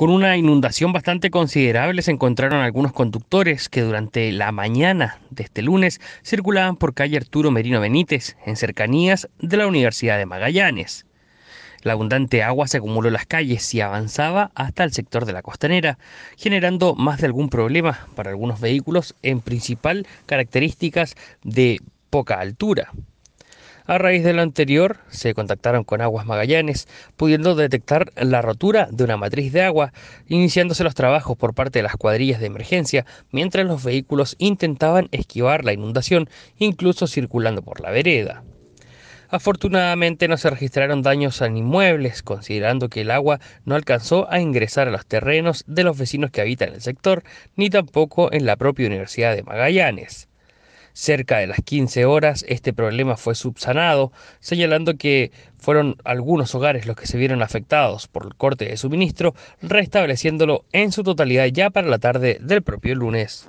Con una inundación bastante considerable se encontraron algunos conductores que durante la mañana de este lunes circulaban por calle Arturo Merino Benítez, en cercanías de la Universidad de Magallanes. La abundante agua se acumuló en las calles y avanzaba hasta el sector de la costanera, generando más de algún problema para algunos vehículos en principal características de poca altura. A raíz de lo anterior, se contactaron con Aguas Magallanes, pudiendo detectar la rotura de una matriz de agua, iniciándose los trabajos por parte de las cuadrillas de emergencia, mientras los vehículos intentaban esquivar la inundación, incluso circulando por la vereda. Afortunadamente no se registraron daños a inmuebles, considerando que el agua no alcanzó a ingresar a los terrenos de los vecinos que habitan el sector, ni tampoco en la propia Universidad de Magallanes. Cerca de las 15 horas este problema fue subsanado, señalando que fueron algunos hogares los que se vieron afectados por el corte de suministro, restableciéndolo en su totalidad ya para la tarde del propio lunes.